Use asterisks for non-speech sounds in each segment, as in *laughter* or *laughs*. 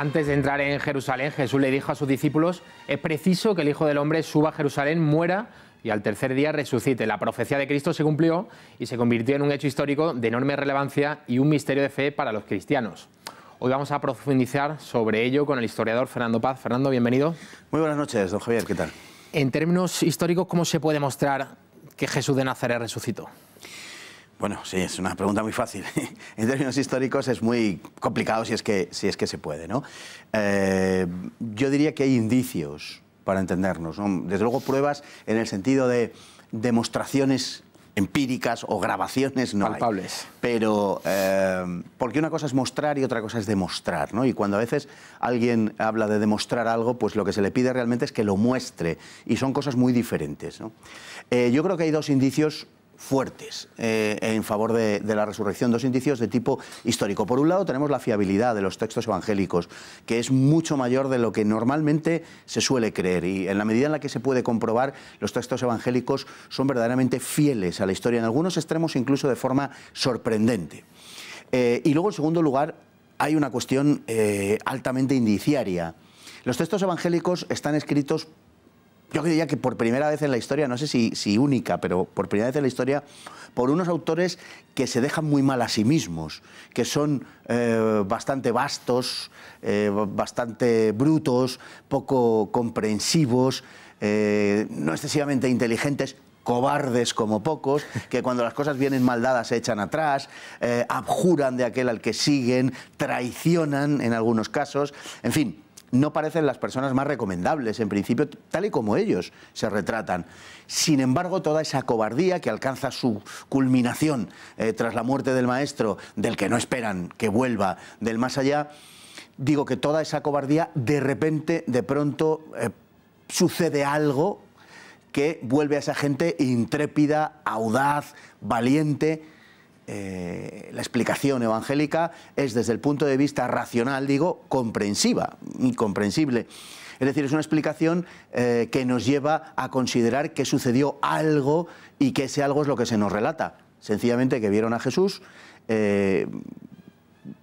Antes de entrar en Jerusalén, Jesús le dijo a sus discípulos, es preciso que el Hijo del Hombre suba a Jerusalén, muera y al tercer día resucite. La profecía de Cristo se cumplió y se convirtió en un hecho histórico de enorme relevancia y un misterio de fe para los cristianos. Hoy vamos a profundizar sobre ello con el historiador Fernando Paz. Fernando, bienvenido. Muy buenas noches, don Javier, ¿qué tal? En términos históricos, ¿cómo se puede mostrar que Jesús de Nazaret resucitó? Bueno, sí, es una pregunta muy fácil. *laughs* en términos históricos es muy complicado si es que, si es que se puede. ¿no? Eh, yo diría que hay indicios para entendernos. Desde luego pruebas en el sentido de demostraciones empíricas o grabaciones no palpables. Pero eh, porque una cosa es mostrar y otra cosa es demostrar, ¿no? Y cuando a veces alguien habla de demostrar algo, pues lo que se le pide realmente es que lo muestre y son cosas muy diferentes. ¿no? Eh, yo creo que hay dos indicios fuertes eh, en favor de, la resurrección, dos indicios de tipo histórico. Por un lado tenemos la fiabilidad de los textos evangélicos, que es mucho mayor de lo que normalmente se suele creer y en la medida en la que se puede comprobar, los textos evangélicos son verdaderamente fieles a la historia, en algunos extremos incluso de forma sorprendente. Eh, y luego, en segundo lugar, hay una cuestión eh, altamente indiciaria. Los textos evangélicos están escritos yo diría que por primera vez en la historia, no sé si, única, pero por primera vez en la historia, por unos autores que se dejan muy mal a sí mismos, que son eh, bastante vastos, eh, bastante brutos, poco comprensivos, eh, no excesivamente inteligentes, cobardes como pocos, *laughs* que cuando las cosas vienen mal dadas se echan atrás, abjuran de aquel al que siguen, traicionan en algunos casos, en fin no parecen las personas más recomendables, en principio, tal y como ellos se retratan. Sin embargo, toda esa cobardía que alcanza su culminación eh, tras la muerte del maestro, del que no esperan que vuelva del más allá, digo que toda esa cobardía de repente, de pronto, eh, sucede algo que vuelve a esa gente intrépida, audaz, valiente, eh, la explicación evangélica es desde el punto de vista racional, digo, comprensiva, incomprensible. Es decir, es una explicación eh, que nos lleva a considerar que sucedió algo y que ese algo es lo que se nos relata. Sencillamente que vieron a Jesús, eh,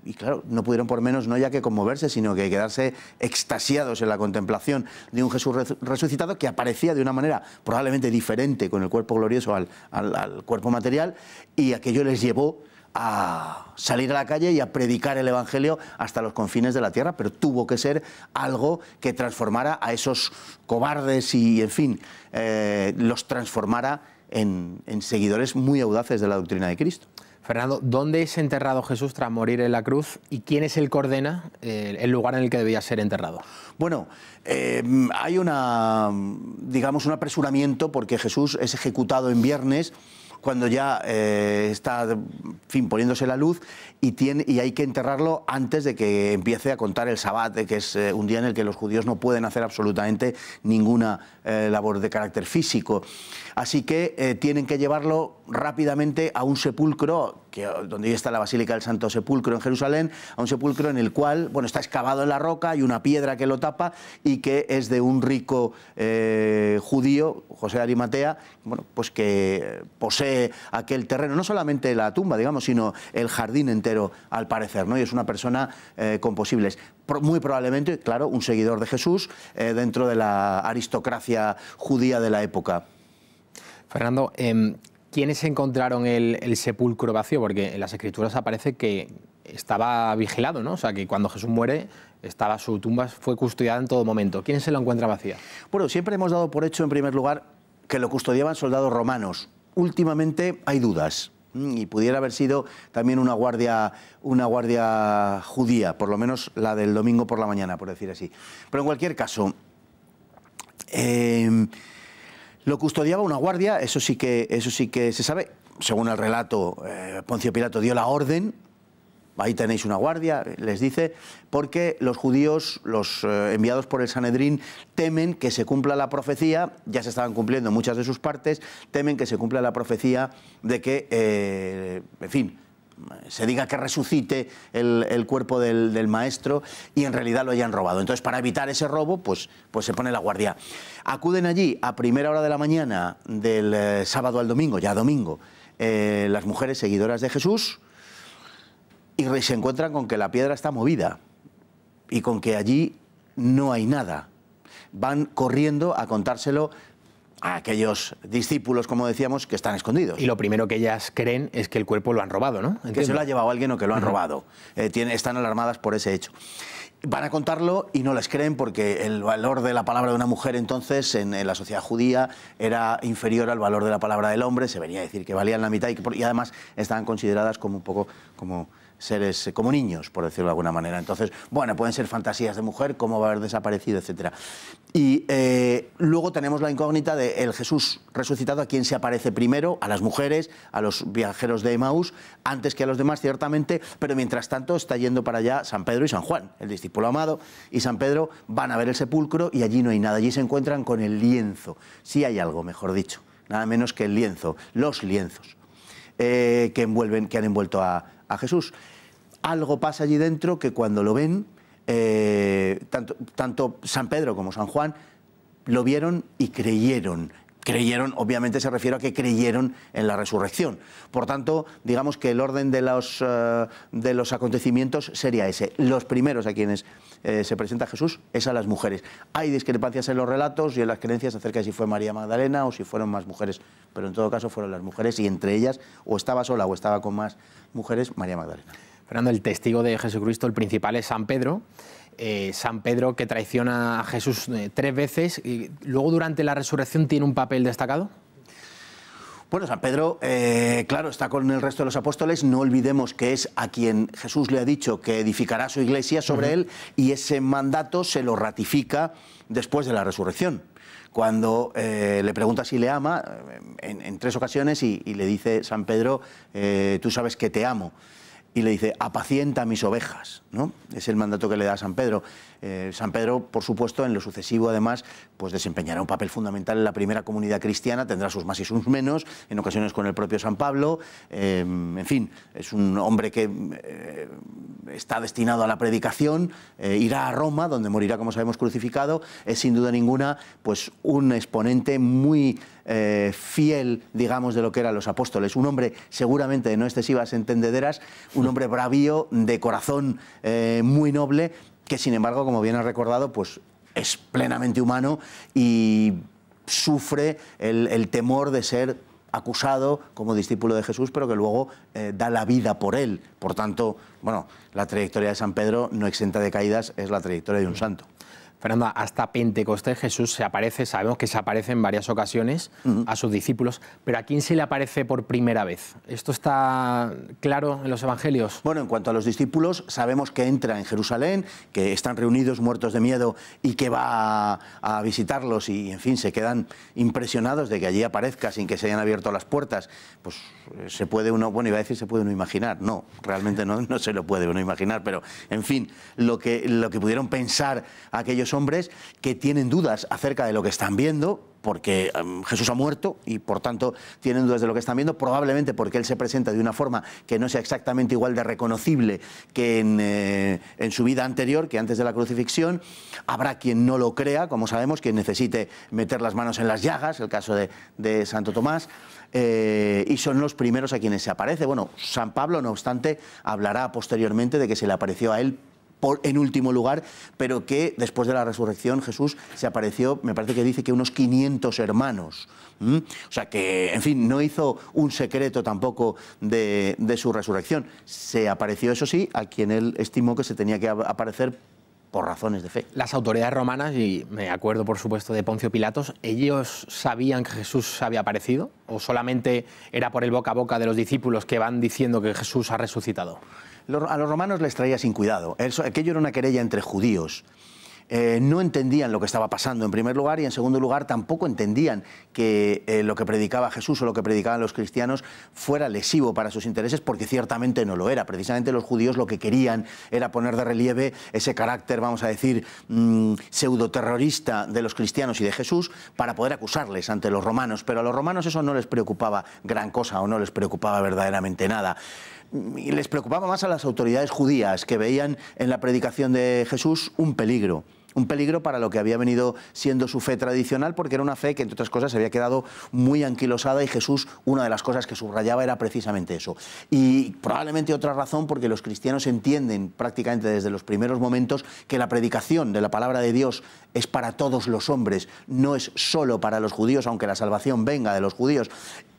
y claro, no pudieron por menos no ya que conmoverse, sino que quedarse extasiados en la contemplación de un Jesús resucitado que aparecía de una manera probablemente diferente con el cuerpo glorioso al, cuerpo material y aquello les llevó a salir a la calle y a predicar el Evangelio hasta los confines de la tierra, pero tuvo que ser algo que transformara a esos cobardes y, en fin, eh, los transformara en seguidores muy audaces de la doctrina de Cristo. Fernando, ¿dónde es enterrado Jesús tras morir en la cruz y quién es el coordena, eh, el lugar en el que debía ser enterrado? Bueno, em, hay una, digamos, un apresuramiento porque Jesús es ejecutado en viernes cuando ya eh, está poniéndose la luz y, hay que enterrarlo antes de que empiece a contar el Sabbat, que es eh, un día en el que los judíos no pueden hacer absolutamente ninguna eh, labor de carácter físico. Así que tienen que llevarlo rápidamente a un sepulcro que, eh, donde está la Basílica del Santo Sepulcro en Jerusalén, a un sepulcro en el cual bueno, está excavado en la roca, hay una piedra que lo tapa y que es de un rico eh, judío, José de Arimatea, bueno, pues que posee aquel terreno, no solamente la tumba, digamos, sino el jardín entero, al parecer, ¿no? y es una persona eh, con posibles muy probablemente, claro, un seguidor de Jesús dentro de la aristocracia judía de la época. Fernando, em, ¿Quiénes encontraron el, sepulcro vacío? Porque en las escrituras aparece que estaba vigilado, ¿no? O sea, que cuando Jesús muere, estaba su tumba fue custodiada en todo momento. ¿Quién se lo encuentra vacía? Bueno, siempre hemos dado por hecho, en primer lugar, que lo custodiaban soldados romanos. Últimamente hay dudas mm, y pudiera haber sido también una guardia, una guardia judía, por lo menos la del domingo por la mañana, por decir así. Pero en cualquier caso, em, lo custodiaba una guardia, eso sí que, eso sí que se sabe. Según el relato, eh, Poncio Pilato dio la orden, ahí tenéis una guardia, les dice, porque los judíos, los eh, enviados por el Sanedrín, temen que se cumpla la profecía, ya se estaban cumpliendo muchas de sus partes, temen que se cumpla la profecía de que, eh, en fin, se diga que resucite el, cuerpo del, maestro y en realidad lo hayan robado. Entonces, para evitar ese robo, pues, pues se pone la guardia. Acuden allí a primera hora de la mañana del eh, sábado al domingo, ya domingo, eh, las mujeres seguidoras de Jesús y se encuentran con que la piedra está movida y con que allí no hay nada. Van corriendo a contárselo a aquellos discípulos, como decíamos, que están escondidos. Y lo primero que ellas creen es que el cuerpo lo han robado, ¿no? Que se lo ha llevado alguien o que lo han robado. Eh, están alarmadas por ese hecho. Van a contarlo y no les creen porque el valor de la palabra de una mujer entonces en, la sociedad judía era inferior al valor de la palabra del hombre, se venía a decir que valían la mitad y, y además estaban consideradas como un poco como seres eh, como niños, por decirlo de alguna manera. Entonces, bueno, pueden ser fantasías de mujer, cómo va a haber desaparecido, etc. Y eh, luego tenemos la incógnita de el Jesús resucitado, a quien se aparece primero, a las mujeres, a los viajeros de Emmaus, antes que a los demás, ciertamente, pero mientras tanto está yendo para allá San Pedro y San Juan, el discípulo amado, y San Pedro van a ver el sepulcro y allí no hay nada, allí se encuentran con el lienzo, sí hay algo, mejor dicho, nada menos que el lienzo, los lienzos. Eh, que, envuelven, que han envuelto a, a Jesús. Algo pasa allí dentro que cuando lo ven, eh, tanto San Pedro como San Juan, lo vieron y creyeron Creyeron, obviamente se refiere a que creyeron en la resurrección. Por tanto, digamos que el orden de los, eh, de los acontecimientos sería ese. Los primeros a quienes eh, se presenta Jesús es a las mujeres. Hay discrepancias en los relatos y en las creencias acerca de si fue María Magdalena o si fueron más mujeres, pero en todo caso fueron las mujeres y entre ellas o estaba sola o estaba con más mujeres María Magdalena. Fernando, el testigo de Jesucristo, el principal es San Pedro. Eh, San Pedro que traiciona a Jesús eh, tres veces y luego durante la resurrección tiene un papel destacado. Bueno, San Pedro, eh, claro, está con el resto de los apóstoles. No olvidemos que es a quien Jesús le ha dicho que edificará su iglesia sobre él y ese mandato se lo ratifica después de la resurrección. Cuando le pregunta si le ama, en, tres ocasiones, y, le dice San Pedro, tú sabes que te amo y le dice, apacienta mis ovejas. ¿no? Es el mandato que le da a San Pedro. Eh, San Pedro, por supuesto, en lo sucesivo, además, pues desempeñará un papel fundamental en la primera comunidad cristiana, tendrá sus más y sus menos, en ocasiones con el propio San Pablo. Eh, en fin, es un hombre que eh, está destinado a la predicación, eh, irá a Roma, donde morirá, como sabemos, crucificado, es sin duda ninguna pues, un exponente muy eh, fiel, digamos, de lo que eran los apóstoles. Un hombre seguramente de no excesivas entendederas, un hombre bravío, de corazón eh, muy noble, que sin embargo, como bien has recordado, pues es plenamente humano y sufre el, el temor de ser acusado como discípulo de Jesús, pero que luego eh, da la vida por él. Por tanto, bueno, la trayectoria de San Pedro no exenta de caídas, es la trayectoria de un santo. Fernando, hasta Pentecostés Jesús se aparece, sabemos que se aparece en varias ocasiones a sus discípulos, pero ¿a quién se le aparece por primera vez? ¿Esto está claro en los evangelios? Bueno, en cuanto a los discípulos, sabemos que entra en Jerusalén, que están reunidos muertos de miedo y que va a, visitarlos y, en fin, se quedan impresionados de que allí aparezca sin que se hayan abierto las puertas. Pues eh, se puede uno, bueno, iba a decir se puede uno imaginar, no, realmente no, no se lo puede uno imaginar, pero, en fin, lo que, lo que pudieron pensar aquellos hombres que tienen dudas acerca de lo que están viendo, porque em, Jesús ha muerto y por tanto tienen dudas de lo que están viendo, probablemente porque Él se presenta de una forma que no sea exactamente igual de reconocible que en, eh, su vida anterior, que antes de la crucifixión. Habrá quien no lo crea, como sabemos, quien necesite meter las manos en las llagas, el caso de, Santo Tomás, eh, y son los primeros a quienes se aparece. Bueno, San Pablo, no obstante, hablará posteriormente de que se le apareció a él en último lugar, pero que después de la resurrección Jesús se apareció, me parece que dice que unos 500 hermanos. O sea que, en fin, no hizo un secreto tampoco de su resurrección. Se apareció, eso sí, a quien él estimó que se tenía que aparecer por razones de fe. Las autoridades romanas, y me acuerdo por supuesto de Poncio Pilatos, ¿ellos sabían que Jesús había aparecido? ¿O solamente era por el boca a boca de los discípulos que van diciendo que Jesús ha resucitado? A los romanos les traía sin cuidado. Aquello era una querella entre judíos. Eh, no entendían lo que estaba pasando en primer lugar y en segundo lugar tampoco entendían que eh, lo que predicaba Jesús o lo que predicaban los cristianos fuera lesivo para sus intereses porque ciertamente no lo era. Precisamente los judíos lo que querían era poner de relieve ese carácter, vamos a decir, pseudo mm, pseudoterrorista de los cristianos y de Jesús para poder acusarles ante los romanos, pero a los romanos eso no les preocupaba gran cosa o no les preocupaba verdaderamente nada les preocupaba más a las autoridades judías, que veían en la predicación de Jesús un peligro un peligro para lo que había venido siendo su fe tradicional, porque era una fe que, entre otras cosas, se había quedado muy anquilosada y Jesús, una de las cosas que subrayaba era precisamente eso. Y probablemente otra razón, porque los cristianos entienden prácticamente desde los primeros momentos que la predicación de la palabra de Dios es para todos los hombres, no es solo para los judíos, aunque la salvación venga de los judíos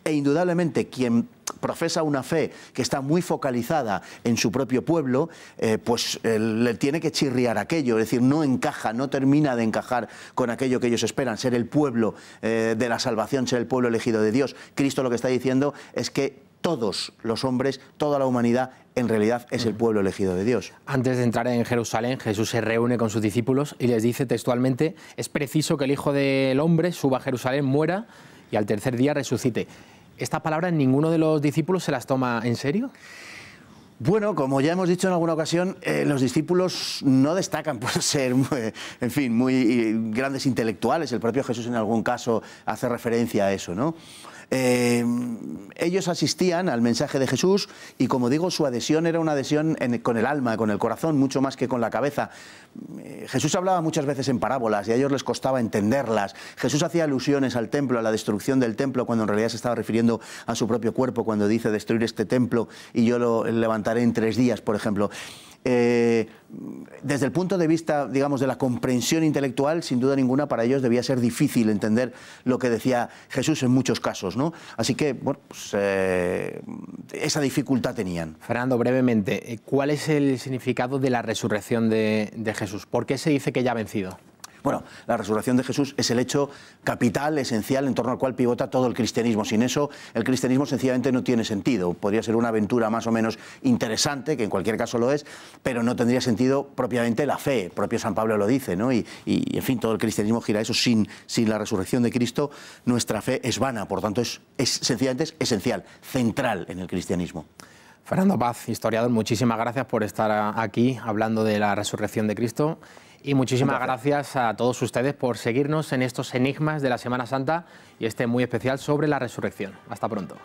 e indudablemente quien profesa una fe que está muy focalizada en su propio pueblo, eh, pues eh, le tiene que chirriar aquello, es decir, no encaja, no termina de encajar con aquello que ellos esperan, ser el pueblo eh, de la salvación, ser el pueblo elegido de Dios. Cristo lo que está diciendo es que todos los hombres, toda la humanidad, en realidad es el pueblo elegido de Dios. Antes de entrar en Jerusalén, Jesús se reúne con sus discípulos y les dice textualmente, es preciso que el Hijo del Hombre suba a Jerusalén, muera y al tercer día resucite. ¿Esta palabra ninguno de los discípulos se las toma en serio? Bueno, como ya hemos dicho en alguna ocasión, eh, los discípulos no destacan *laughs* por ser, eh, en fin, muy eh, grandes intelectuales. El propio Jesús en algún caso hace referencia a eso, ¿no? Em, ellos asistían al mensaje de Jesús y, como digo, su adhesión era una adhesión con el alma, con el corazón, mucho más que con la cabeza. Eh, Jesús hablaba muchas veces en parábolas y a ellos les costaba entenderlas. Jesús hacía alusiones al templo, a la destrucción del templo, cuando en realidad se estaba refiriendo a su propio cuerpo, cuando dice destruir este templo y yo lo levantaré en tres días, por ejemplo. Eh, desde el punto de vista, digamos, de la comprensión intelectual, sin duda ninguna para ellos debía ser difícil entender lo que decía Jesús en muchos casos, ¿no? Así que, bueno, pues, eh, esa dificultad tenían. Fernando, brevemente, eh, ¿cuál es el significado de la resurrección de, de Jesús? ¿Por qué se dice que ya ha vencido? Bueno, la resurrección de Jesús es el hecho capital, esencial, en torno al cual pivota todo el cristianismo. Sin eso, el cristianismo sencillamente no tiene sentido. Podría ser una aventura más o menos interesante, que en cualquier caso lo es, pero no tendría sentido propiamente la fe. propio San Pablo lo dice, ¿no? Y, en fin, todo el cristianismo gira eso. Sin, la resurrección de Cristo, nuestra fe es vana. Por tanto, es, sencillamente es esencial, central en el cristianismo. Fernando Paz, historiador, muchísimas gracias por estar aquí hablando de la resurrección de Cristo. Y muchísimas gracias a todos ustedes por seguirnos en estos enigmas de la Semana Santa y este muy especial sobre la resurrección. Hasta pronto.